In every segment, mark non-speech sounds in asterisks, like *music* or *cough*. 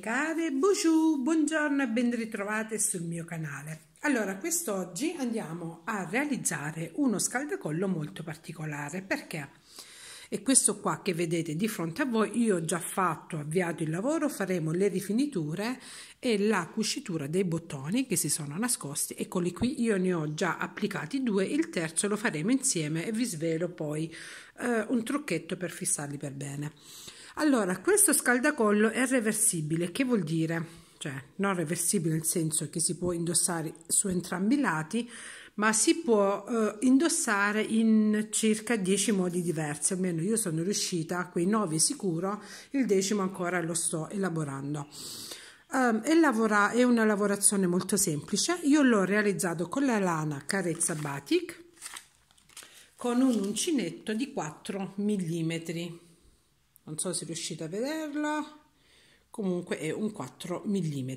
Care, bonjour, buongiorno e ben ritrovate sul mio canale. Allora, quest'oggi andiamo a realizzare uno scaldacollo molto particolare perché è questo qua che vedete di fronte a voi. Io ho già fatto, avviato il lavoro, faremo le rifiniture e la cucitura dei bottoni che si sono nascosti. Eccoli qui, io ne ho già applicati due, il terzo lo faremo insieme e vi svelo poi eh, un trucchetto per fissarli per bene. Allora, questo scaldacollo è reversibile, che vuol dire? Cioè, non reversibile nel senso che si può indossare su entrambi i lati, ma si può eh, indossare in circa 10 modi diversi, almeno io sono riuscita a quei 9 sicuro, il decimo ancora lo sto elaborando. Um, ehm, è, lavora- è una lavorazione molto semplice, io l'ho realizzato con la lana Carezza Batic con un uncinetto di 4 mm non so se riuscite a vederla comunque è un 4 mm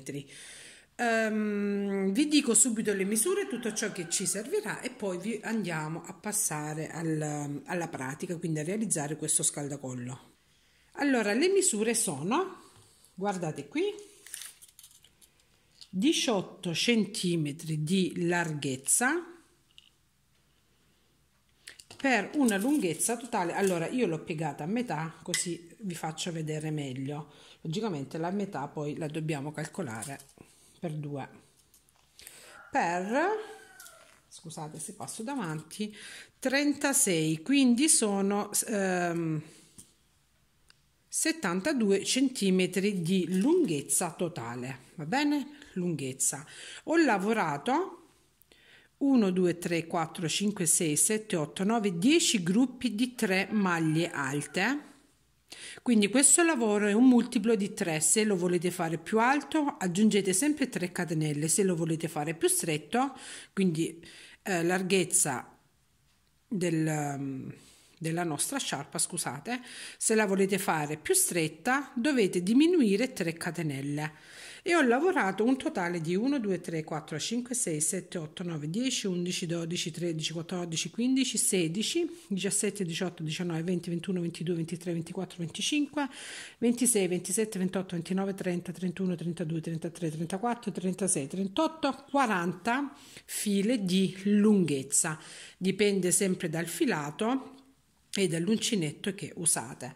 um, vi dico subito le misure tutto ciò che ci servirà e poi vi andiamo a passare al, alla pratica quindi a realizzare questo scaldacollo allora le misure sono guardate qui 18 centimetri di larghezza per una lunghezza totale allora io l'ho piegata a metà così vi faccio vedere meglio logicamente la metà poi la dobbiamo calcolare per due per scusate se passo davanti 36 quindi sono ehm, 72 centimetri di lunghezza totale va bene lunghezza ho lavorato 1, 2, 3, 4, 5, 6, 7, 8, 9, 10 gruppi di 3 maglie alte. Quindi questo lavoro è un multiplo di 3, se lo volete fare più alto aggiungete sempre 3 catenelle, se lo volete fare più stretto, quindi eh, larghezza del, mm, della nostra sciarpa, scusate, se la volete fare più stretta dovete diminuire 3 catenelle e ho lavorato un totale di 1, 2, 3, 4, 5, 6, 7, 8, 9, 10, 11, 12, 13, 14, 15, 16, 17, 18, 19, 20, 21, 22, 23, 24, 25, 26, 27, 28, 29, 30, 31, 32, 33, 34, 36, 38, 40 file di lunghezza. Dipende sempre dal filato e dall'uncinetto che usate.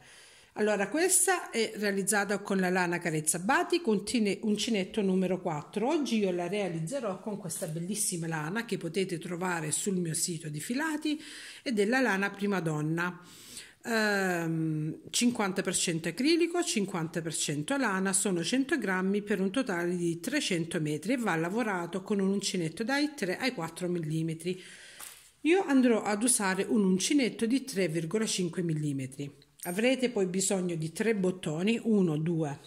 Allora, questa è realizzata con la lana Carezza Bati, contiene uncinetto numero 4. Oggi io la realizzerò con questa bellissima lana che potete trovare sul mio sito di filati e della lana Prima Donna. 50% ehm, acrilico, 50% lana, sono 100 grammi per un totale di 300 metri e va lavorato con un uncinetto dai 3 ai 4 mm. Io andrò ad usare un uncinetto di 3,5 mm. Avrete poi bisogno di tre bottoni, 1, 2,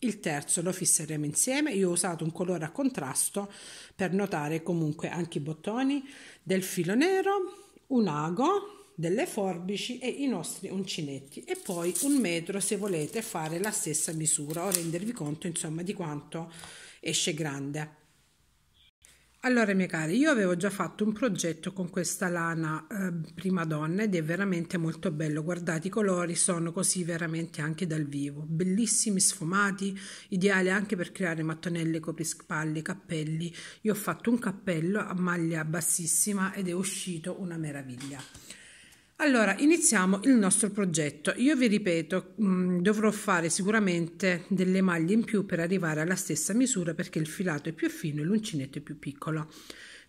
il terzo lo fisseremo insieme. Io ho usato un colore a contrasto per notare comunque anche i bottoni del filo nero, un ago, delle forbici e i nostri uncinetti e poi un metro se volete fare la stessa misura o rendervi conto insomma di quanto esce grande allora, miei cari, io avevo già fatto un progetto con questa lana eh, prima donna ed è veramente molto bello. Guardate, i colori sono così veramente anche dal vivo, bellissimi, sfumati, ideale anche per creare mattonelle, coprispalli, cappelli. Io ho fatto un cappello a maglia bassissima ed è uscito una meraviglia. Allora, iniziamo il nostro progetto. Io vi ripeto, mh, mm, dovrò fare sicuramente delle maglie in più per arrivare alla stessa misura perché il filato è più fino e l'uncinetto è più piccolo.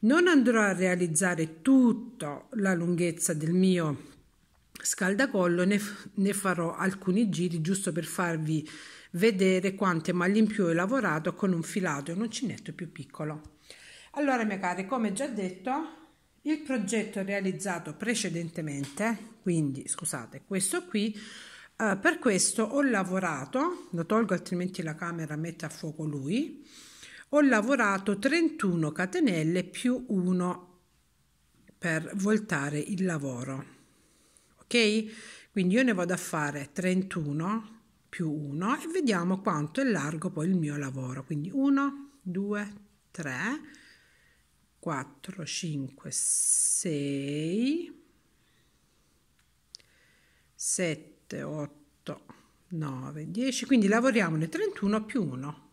Non andrò a realizzare tutta la lunghezza del mio scaldacollo, ne, ne farò alcuni giri giusto per farvi vedere quante maglie in più ho lavorato con un filato e un uncinetto più piccolo. Allora, mie care, come già detto, il progetto realizzato precedentemente, quindi scusate, questo qui, eh, per questo ho lavorato, lo tolgo altrimenti la camera mette a fuoco lui, ho lavorato 31 catenelle più 1 per voltare il lavoro. Ok? Quindi io ne vado a fare 31 più 1 e vediamo quanto è largo poi il mio lavoro. Quindi 1, 2, 3, 4, 5, 6, 7, 8, 9, 10, quindi lavoriamone 31 più 1.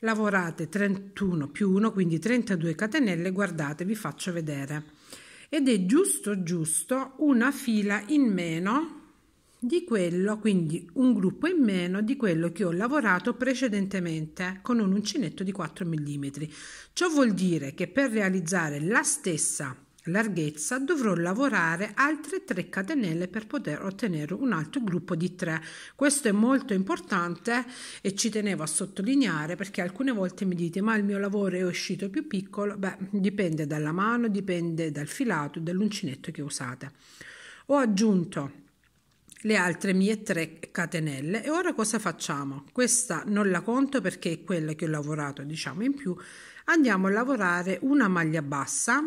Lavorate 31 più 1, quindi 32 catenelle, guardate, vi faccio vedere. Ed è giusto giusto una fila in meno di quello, quindi un gruppo in meno di quello che ho lavorato precedentemente con un uncinetto di 4 mm. Ciò vuol dire che per realizzare la stessa larghezza dovrò lavorare altre 3 catenelle per poter ottenere un altro gruppo di 3 questo è molto importante e ci tenevo a sottolineare perché alcune volte mi dite ma il mio lavoro è uscito più piccolo beh dipende dalla mano dipende dal filato dall'uncinetto che usate ho aggiunto le altre mie tre catenelle e ora cosa facciamo questa non la conto perché è quella che ho lavorato diciamo in più andiamo a lavorare una maglia bassa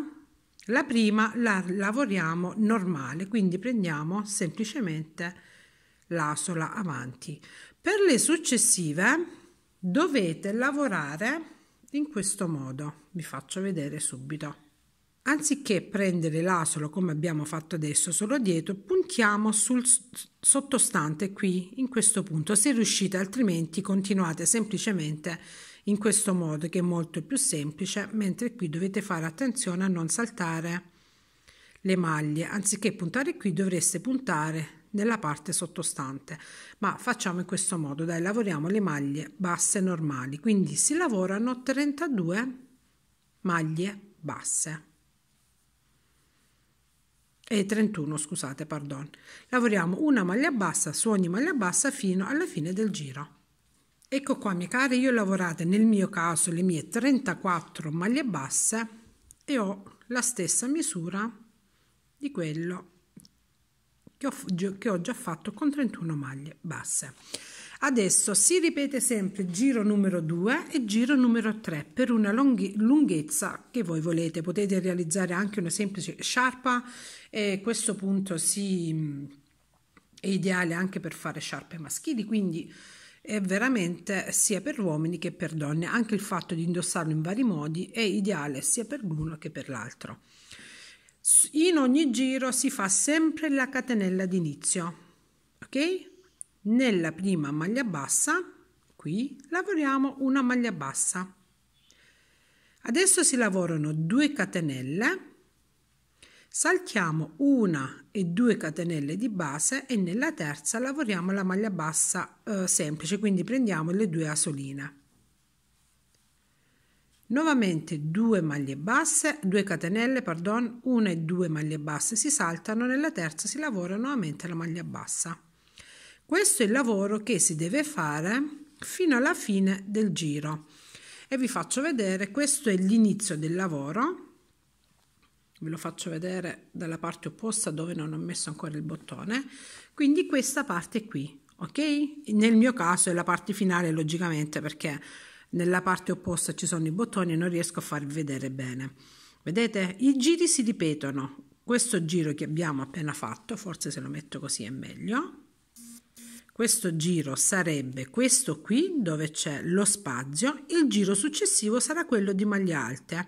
la prima la lavoriamo normale quindi prendiamo semplicemente l'asola avanti per le successive dovete lavorare in questo modo vi faccio vedere subito Anziché prendere l'asolo come abbiamo fatto adesso solo dietro, puntiamo sul sottostante qui, in questo punto. Se riuscite, altrimenti continuate semplicemente in questo modo che è molto più semplice, mentre qui dovete fare attenzione a non saltare le maglie. Anziché puntare qui dovreste puntare nella parte sottostante, ma facciamo in questo modo, dai, lavoriamo le maglie basse normali, quindi si lavorano 32 maglie basse e 31 scusate pardon lavoriamo una maglia bassa su ogni maglia bassa fino alla fine del giro ecco qua miei cari io ho lavorato nel mio caso le mie 34 maglie basse e ho la stessa misura di quello che ho, che ho già fatto con 31 maglie basse Adesso si ripete sempre giro numero 2 e giro numero 3 per una lunghezza che voi volete. Potete realizzare anche una semplice sciarpa e questo punto si, è ideale anche per fare sciarpe maschili, quindi è veramente sia per uomini che per donne. Anche il fatto di indossarlo in vari modi è ideale sia per l'uno che per l'altro. In ogni giro si fa sempre la catenella d'inizio, ok? Nella prima maglia bassa, qui, lavoriamo una maglia bassa. Adesso si lavorano 2 catenelle, saltiamo una e due catenelle di base e nella terza lavoriamo la maglia bassa eh, semplice, quindi prendiamo le due asoline. Nuovamente 2 maglie basse, 2 catenelle, pardon, 1 e 2 maglie basse si saltano, nella terza si lavora nuovamente la maglia bassa. Questo è il lavoro che si deve fare fino alla fine del giro. E vi faccio vedere, questo è l'inizio del lavoro. Ve lo faccio vedere dalla parte opposta dove non ho messo ancora il bottone. Quindi questa parte qui, ok? Nel mio caso è la parte finale logicamente perché nella parte opposta ci sono i bottoni e non riesco a farvi vedere bene. Vedete? I giri si ripetono. Questo giro che abbiamo appena fatto, forse se lo metto così è meglio questo giro sarebbe questo qui dove c'è lo spazio, il giro successivo sarà quello di maglie alte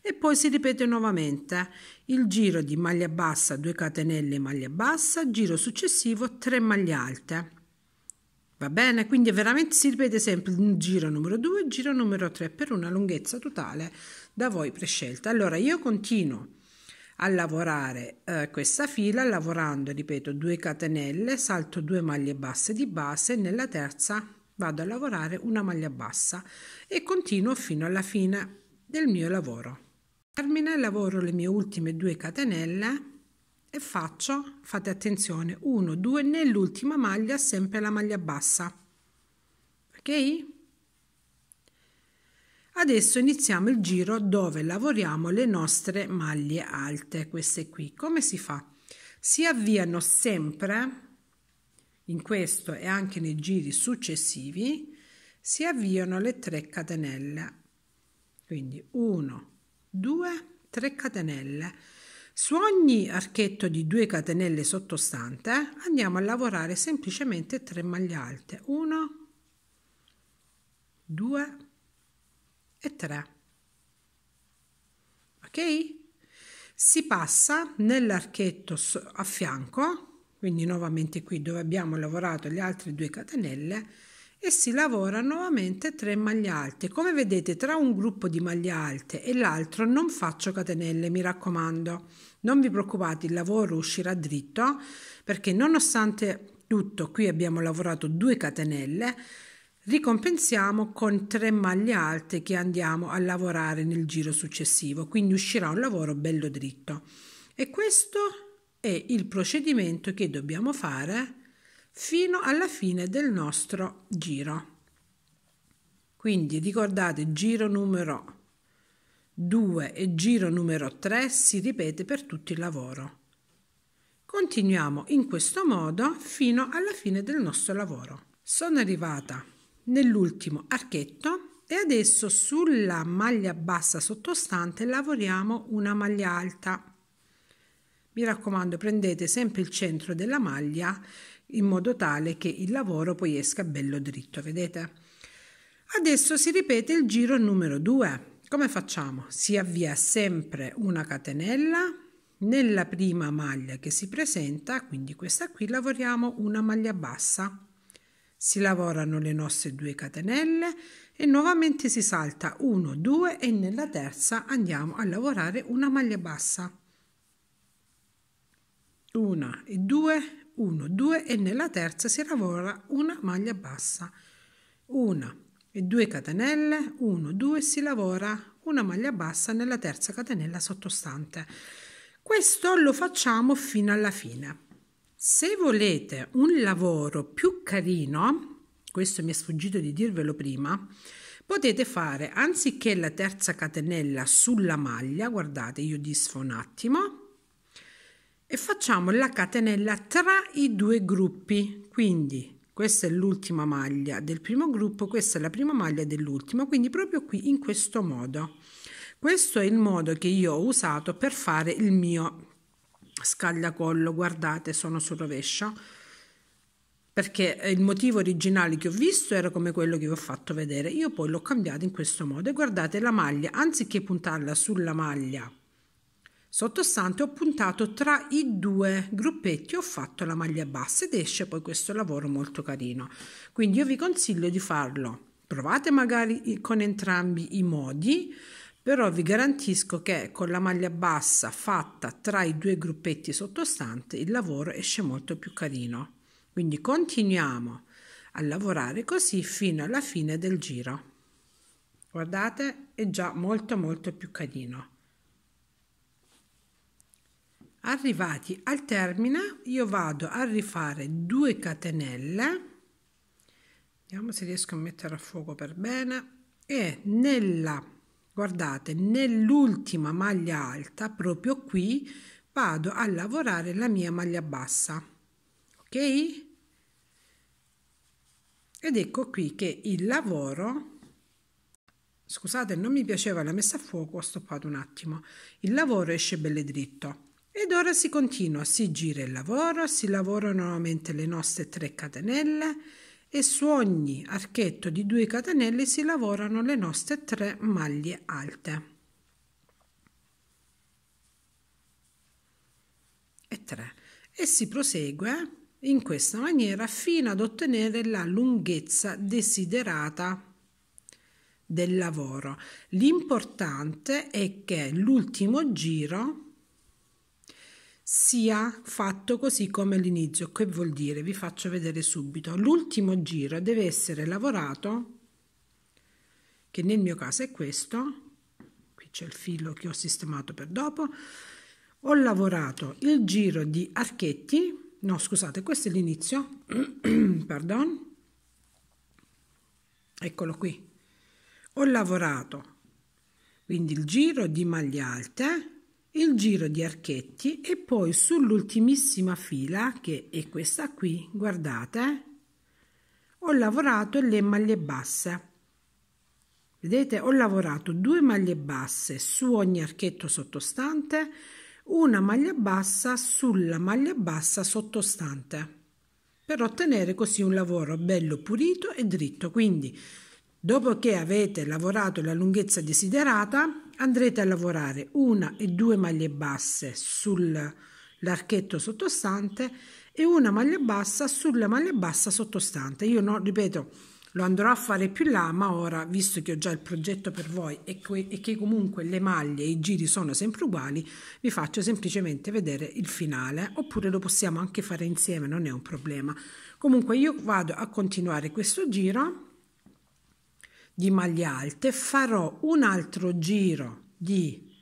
e poi si ripete nuovamente il giro di maglia bassa 2 catenelle maglia bassa, giro successivo 3 maglie alte. Va bene? Quindi veramente si ripete sempre il giro numero 2 giro numero 3 per una lunghezza totale da voi prescelta. Allora io continuo a lavorare eh, questa fila lavorando ripeto due catenelle salto due maglie basse di base nella terza vado a lavorare una maglia bassa e continuo fino alla fine del mio lavoro termina il lavoro le mie ultime due catenelle e faccio fate attenzione 1 2 nell'ultima maglia sempre la maglia bassa ok Adesso iniziamo il giro dove lavoriamo le nostre maglie alte, queste qui. Come si fa? Si avviano sempre, in questo e anche nei giri successivi, si avviano le 3 catenelle. Quindi 1, 2, 3 catenelle. Su ogni archetto di 2 catenelle sottostante andiamo a lavorare semplicemente 3 maglie alte. 1, 2, 3 e 3. Ok? Si passa nell'archetto a fianco, quindi nuovamente qui dove abbiamo lavorato le altre due catenelle, e si lavora nuovamente 3 maglie alte. Come vedete, tra un gruppo di maglie alte e l'altro non faccio catenelle, mi raccomando. Non vi preoccupate, il lavoro uscirà dritto perché nonostante tutto qui abbiamo lavorato 2 catenelle, ricompensiamo con tre maglie alte che andiamo a lavorare nel giro successivo, quindi uscirà un lavoro bello dritto. E questo è il procedimento che dobbiamo fare fino alla fine del nostro giro. Quindi ricordate giro numero 2 e giro numero 3 si ripete per tutto il lavoro. Continuiamo in questo modo fino alla fine del nostro lavoro. Sono arrivata nell'ultimo archetto e adesso sulla maglia bassa sottostante lavoriamo una maglia alta mi raccomando prendete sempre il centro della maglia in modo tale che il lavoro poi esca bello dritto vedete adesso si ripete il giro numero 2 come facciamo si avvia sempre una catenella nella prima maglia che si presenta quindi questa qui lavoriamo una maglia bassa si lavorano le nostre due catenelle e nuovamente si salta 1, 2 e nella terza andiamo a lavorare una maglia bassa. 1 e 2, 1, 2 e nella terza si lavora una maglia bassa. 1 e 2 catenelle, 1, 2 si lavora una maglia bassa nella terza catenella sottostante. Questo lo facciamo fino alla fine. Se volete un lavoro più carino, questo mi è sfuggito di dirvelo prima, potete fare anziché la terza catenella sulla maglia, guardate io disfo un attimo, e facciamo la catenella tra i due gruppi, quindi questa è l'ultima maglia del primo gruppo, questa è la prima maglia dell'ultimo, quindi proprio qui in questo modo. Questo è il modo che io ho usato per fare il mio scagliacollo, guardate, sono su rovescio, perché il motivo originale che ho visto era come quello che vi ho fatto vedere. Io poi l'ho cambiato in questo modo e guardate la maglia, anziché puntarla sulla maglia sottostante ho puntato tra i due gruppetti ho fatto la maglia bassa ed esce poi questo lavoro molto carino quindi io vi consiglio di farlo provate magari con entrambi i modi però vi garantisco che con la maglia bassa fatta tra i due gruppetti sottostanti il lavoro esce molto più carino. Quindi continuiamo a lavorare così fino alla fine del giro. Guardate, è già molto molto più carino. Arrivati al termine, io vado a rifare due catenelle. Vediamo se riesco a mettere a fuoco per bene e nella Guardate, nell'ultima maglia alta, proprio qui, vado a lavorare la mia maglia bassa. Ok? Ed ecco qui che il lavoro scusate non mi piaceva la messa a fuoco ho stoppato un attimo il lavoro esce belle dritto ed ora si continua si gira il lavoro si lavorano nuovamente le nostre 3 catenelle e su ogni archetto di 2 catenelle si lavorano le nostre 3 maglie alte e 3 e si prosegue in questa maniera fino ad ottenere la lunghezza desiderata del lavoro. L'importante è che l'ultimo giro sia fatto così come all'inizio. Che vuol dire? Vi faccio vedere subito. L'ultimo giro deve essere lavorato, che nel mio caso è questo, qui c'è il filo che ho sistemato per dopo, ho lavorato il giro di archetti, no scusate, questo è l'inizio, *clears throat* pardon, eccolo qui, ho lavorato quindi il giro di maglie alte, il giro di archetti e poi sull'ultimissima fila che è questa qui guardate eh? ho lavorato le maglie basse vedete ho lavorato due maglie basse su ogni archetto sottostante una maglia bassa sulla maglia bassa sottostante per ottenere così un lavoro bello pulito e dritto quindi dopo che avete lavorato la lunghezza desiderata andrete a lavorare una e due maglie basse sull'archetto sottostante e una maglia bassa sulla maglia bassa sottostante. Io non ripeto, lo andrò a fare più là, ma ora, visto che ho già il progetto per voi e, que- e che comunque le maglie e i giri sono sempre uguali, vi faccio semplicemente vedere il finale, oppure lo possiamo anche fare insieme, non è un problema. Comunque io vado a continuare questo giro di maglie alte, farò un altro giro di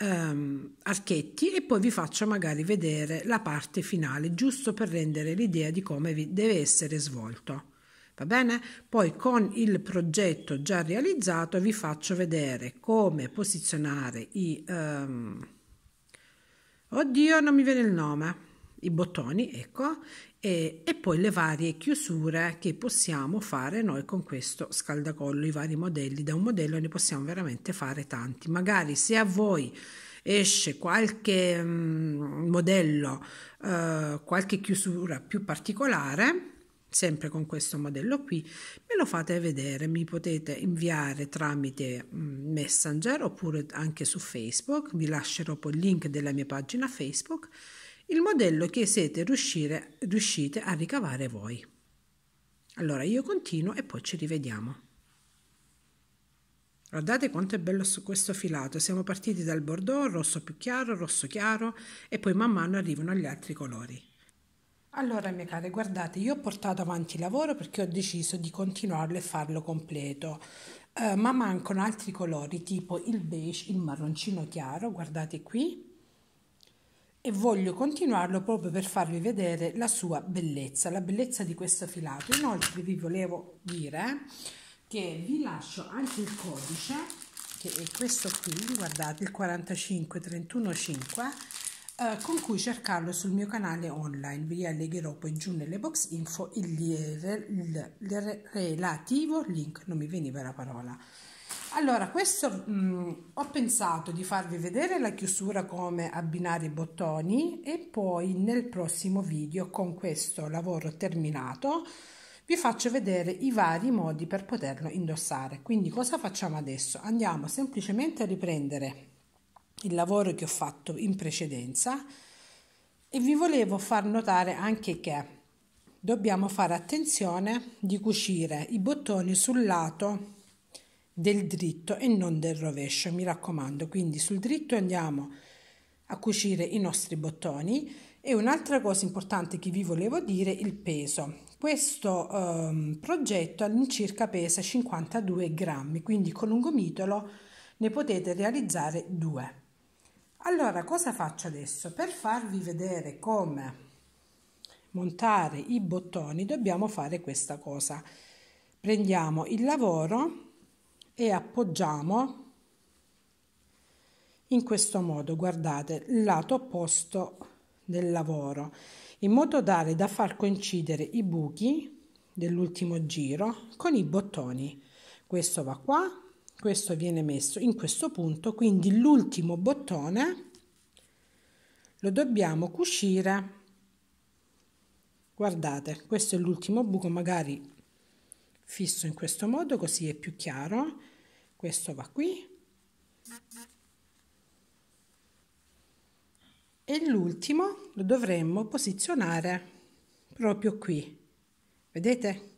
um, archetti e poi vi faccio magari vedere la parte finale, giusto per rendere l'idea di come deve essere svolto. Va bene? Poi con il progetto già realizzato vi faccio vedere come posizionare i... Um, oddio, non mi viene il nome i bottoni, ecco, e, e, poi le varie chiusure che possiamo fare noi con questo scaldacollo, i vari modelli. Da un modello ne possiamo veramente fare tanti. Magari se a voi esce qualche um, modello, uh, qualche chiusura più particolare, sempre con questo modello qui, me lo fate vedere, mi potete inviare tramite mm, Messenger oppure anche su Facebook, vi lascerò poi il link della mia pagina Facebook il modello che siete riuscire, riuscite a ricavare voi. Allora io continuo e poi ci rivediamo. Guardate quanto è bello su questo filato, siamo partiti dal bordeaux, rosso più chiaro, rosso chiaro e poi man mano arrivano gli altri colori. Allora mie care, guardate, io ho portato avanti il lavoro perché ho deciso di continuarlo e farlo completo, eh, ma mancano altri colori tipo il beige, il marroncino chiaro, guardate qui, e voglio continuarlo proprio per farvi vedere la sua bellezza, la bellezza di questo filato. Inoltre vi volevo dire eh, che vi lascio anche il codice, che è questo qui, guardate, il 45315, eh, con cui cercarlo sul mio canale online. Vi allegherò poi giù nelle box info il, relativo link, non mi veniva la parola. Allora, questo mh, ho pensato di farvi vedere la chiusura come abbinare i bottoni e poi nel prossimo video con questo lavoro terminato vi faccio vedere i vari modi per poterlo indossare. Quindi cosa facciamo adesso? Andiamo semplicemente a riprendere il lavoro che ho fatto in precedenza e vi volevo far notare anche che dobbiamo fare attenzione di cucire i bottoni sul lato del dritto e non del rovescio, mi raccomando. Quindi sul dritto andiamo a cucire i nostri bottoni e un'altra cosa importante che vi volevo dire, il peso. Questo ehm, progetto all'incirca pesa 52 grammi, quindi con un gomitolo ne potete realizzare due. Allora, cosa faccio adesso? Per farvi vedere come montare i bottoni dobbiamo fare questa cosa. Prendiamo il lavoro e appoggiamo in questo modo, guardate, il lato opposto del lavoro, in modo tale da far coincidere i buchi dell'ultimo giro con i bottoni. Questo va qua, questo viene messo in questo punto, quindi l'ultimo bottone lo dobbiamo cucire guardate questo è l'ultimo buco magari fisso in questo modo così è più chiaro questo va qui e l'ultimo lo dovremmo posizionare proprio qui vedete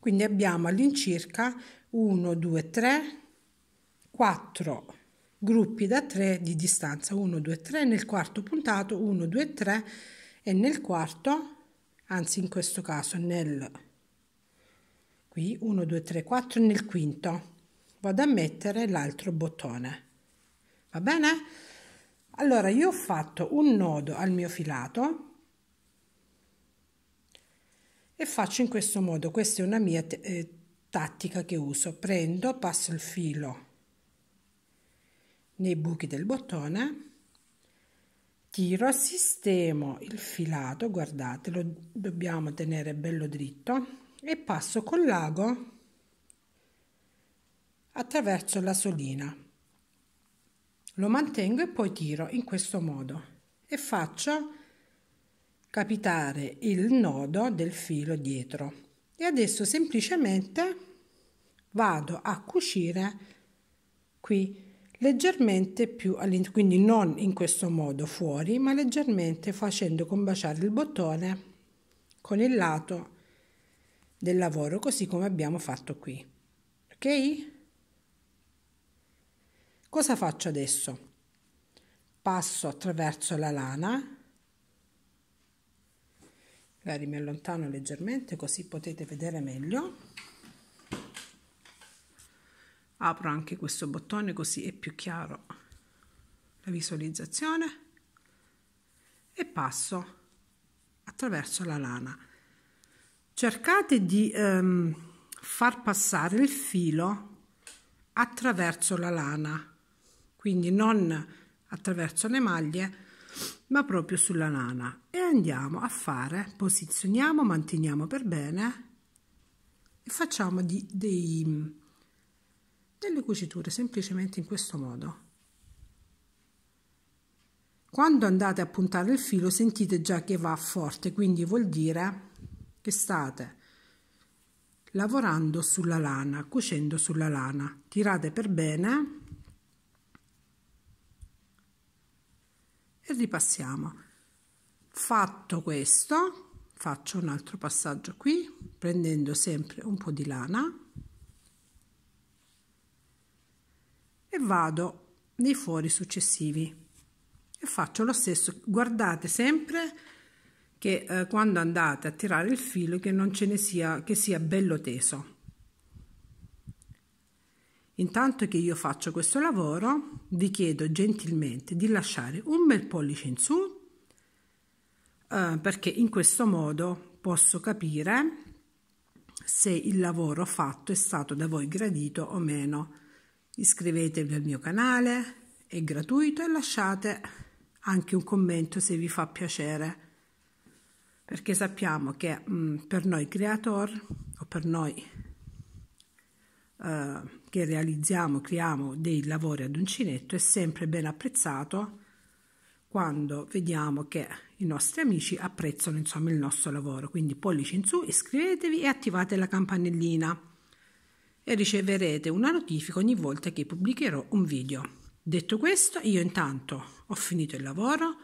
quindi abbiamo all'incirca 1 2 3 4 gruppi da 3 di distanza 1 2 3 nel quarto puntato 1 2 3 e nel quarto anzi in questo caso nel qui 1 2 3 4 nel quinto vado a mettere l'altro bottone va bene allora io ho fatto un nodo al mio filato e faccio in questo modo questa è una mia eh, tattica che uso prendo passo il filo nei buchi del bottone tiro sistemo il filato guardate lo dobbiamo tenere bello dritto e passo col lago attraverso la solina. Lo mantengo e poi tiro in questo modo e faccio capitare il nodo del filo dietro. E adesso semplicemente vado a cucire qui leggermente più all'interno, quindi non in questo modo fuori, ma leggermente facendo combaciare il bottone con il lato del lavoro così come abbiamo fatto qui. Ok? Cosa faccio adesso? Passo attraverso la lana, magari mi allontano leggermente così potete vedere meglio. Apro anche questo bottone così è più chiaro la visualizzazione e passo attraverso la lana cercate di ehm, far passare il filo attraverso la lana, quindi non attraverso le maglie, ma proprio sulla lana e andiamo a fare, posizioniamo, manteniamo per bene e facciamo di, dei, delle cuciture semplicemente in questo modo. Quando andate a puntare il filo sentite già che va forte, quindi vuol dire che state lavorando sulla lana, cucendo sulla lana. Tirate per bene e ripassiamo. Fatto questo, faccio un altro passaggio qui, prendendo sempre un po' di lana e vado nei fori successivi e faccio lo stesso. Guardate sempre che eh, quando andate a tirare il filo che non ce ne sia, che sia bello teso. Intanto che io faccio questo lavoro, vi chiedo gentilmente di lasciare un bel pollice in su, eh, perché in questo modo posso capire se il lavoro fatto è stato da voi gradito o meno. Iscrivetevi al mio canale, è gratuito e lasciate anche un commento se vi fa piacere perché sappiamo che mh, mm, per noi creator o per noi eh, che realizziamo, creiamo dei lavori ad uncinetto è sempre ben apprezzato quando vediamo che i nostri amici apprezzano insomma il nostro lavoro. Quindi pollice in su, iscrivetevi e attivate la campanellina e riceverete una notifica ogni volta che pubblicherò un video. Detto questo, io intanto ho finito il lavoro,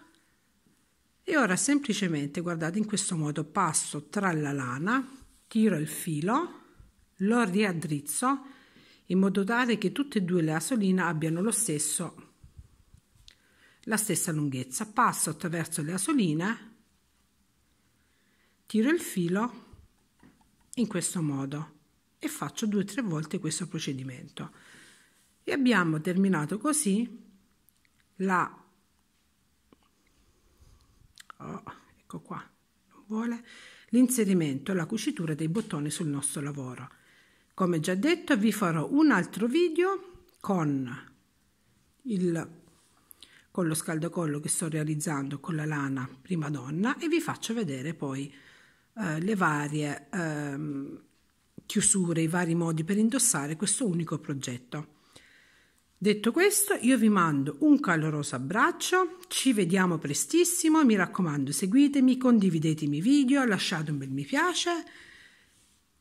e ora semplicemente guardate in questo modo passo tra la lana tiro il filo lo riaddrizzo in modo tale che tutte e due le asoline abbiano lo stesso la stessa lunghezza passo attraverso le asoline tiro il filo in questo modo e faccio due o tre volte questo procedimento e abbiamo terminato così la oh, ecco qua, vuole, l'inserimento la cucitura dei bottoni sul nostro lavoro. Come già detto vi farò un altro video con, il, con lo scaldacollo che sto realizzando con la lana prima donna e vi faccio vedere poi eh, le varie eh, chiusure, i vari modi per indossare questo unico progetto. Detto questo, io vi mando un caloroso abbraccio, ci vediamo prestissimo, mi raccomando seguitemi, condividetemi i video, lasciate un bel mi piace,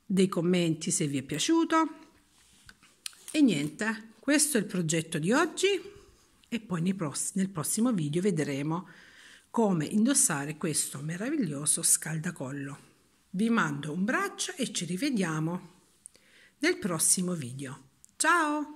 dei commenti se vi è piaciuto. E niente, questo è il progetto di oggi e poi nel prossimo video vedremo come indossare questo meraviglioso scaldacollo. Vi mando un braccio e ci rivediamo nel prossimo video. Ciao!